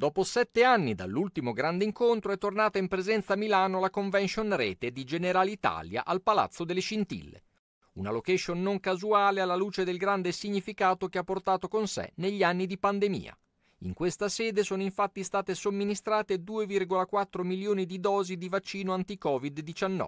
Dopo sette anni dall'ultimo grande incontro è tornata in presenza a Milano la convention rete di General Italia al Palazzo delle Scintille. Una location non casuale alla luce del grande significato che ha portato con sé negli anni di pandemia. In questa sede sono infatti state somministrate 2,4 milioni di dosi di vaccino anti-Covid-19.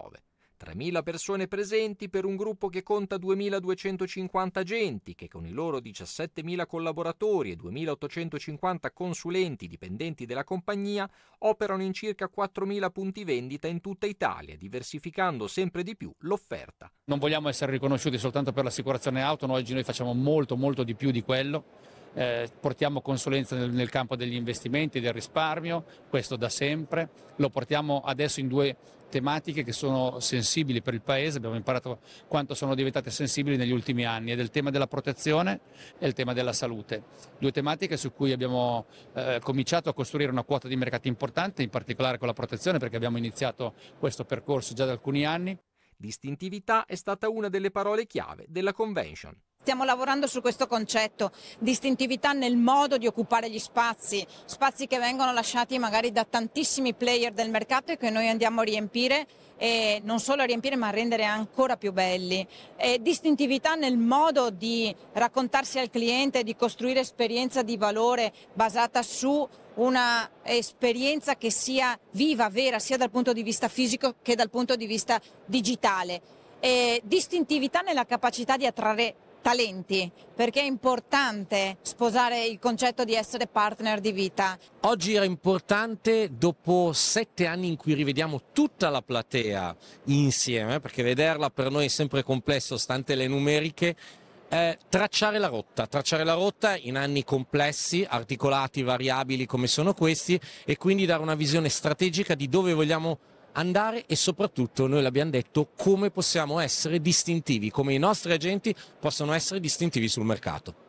3.000 persone presenti per un gruppo che conta 2.250 agenti, che con i loro 17.000 collaboratori e 2.850 consulenti dipendenti della compagnia operano in circa 4.000 punti vendita in tutta Italia, diversificando sempre di più l'offerta. Non vogliamo essere riconosciuti soltanto per l'assicurazione auto, no? oggi noi facciamo molto molto di più di quello eh, portiamo consulenza nel, nel, campo degli investimenti e del risparmio, questo da sempre, lo portiamo adesso in due tematiche che sono sensibili per il Paese, abbiamo imparato quanto sono diventate sensibili negli ultimi anni, è il tema della protezione e il tema della salute, due tematiche su cui abbiamo eh, cominciato a costruire una quota di mercato importante, in particolare con la protezione perché abbiamo iniziato questo percorso già da alcuni anni. Distintività è stata una delle parole chiave della convention. Stiamo lavorando su questo concetto, distintività nel modo di occupare gli spazi, spazi che vengono lasciati magari da tantissimi player del mercato e che noi andiamo a riempire e non solo a riempire ma a rendere ancora più belli. E distintività nel modo di raccontarsi al cliente, di costruire esperienza di valore basata su una esperienza che sia viva, vera, sia dal punto di vista fisico che dal punto di vista digitale. E distintività nella capacità di attrarre talenti, perché è importante sposare il concetto di essere partner di vita. Oggi era importante, dopo sette anni in cui rivediamo tutta la platea insieme, perché vederla per noi è sempre complesso, stante le numeriche, eh, tracciare la rotta, tracciare la rotta in anni complessi, articolati, variabili come sono questi, e quindi dare una visione strategica di dove vogliamo andare e soprattutto, noi l'abbiamo detto, come possiamo essere distintivi, come i nostri agenti possono essere distintivi sul mercato.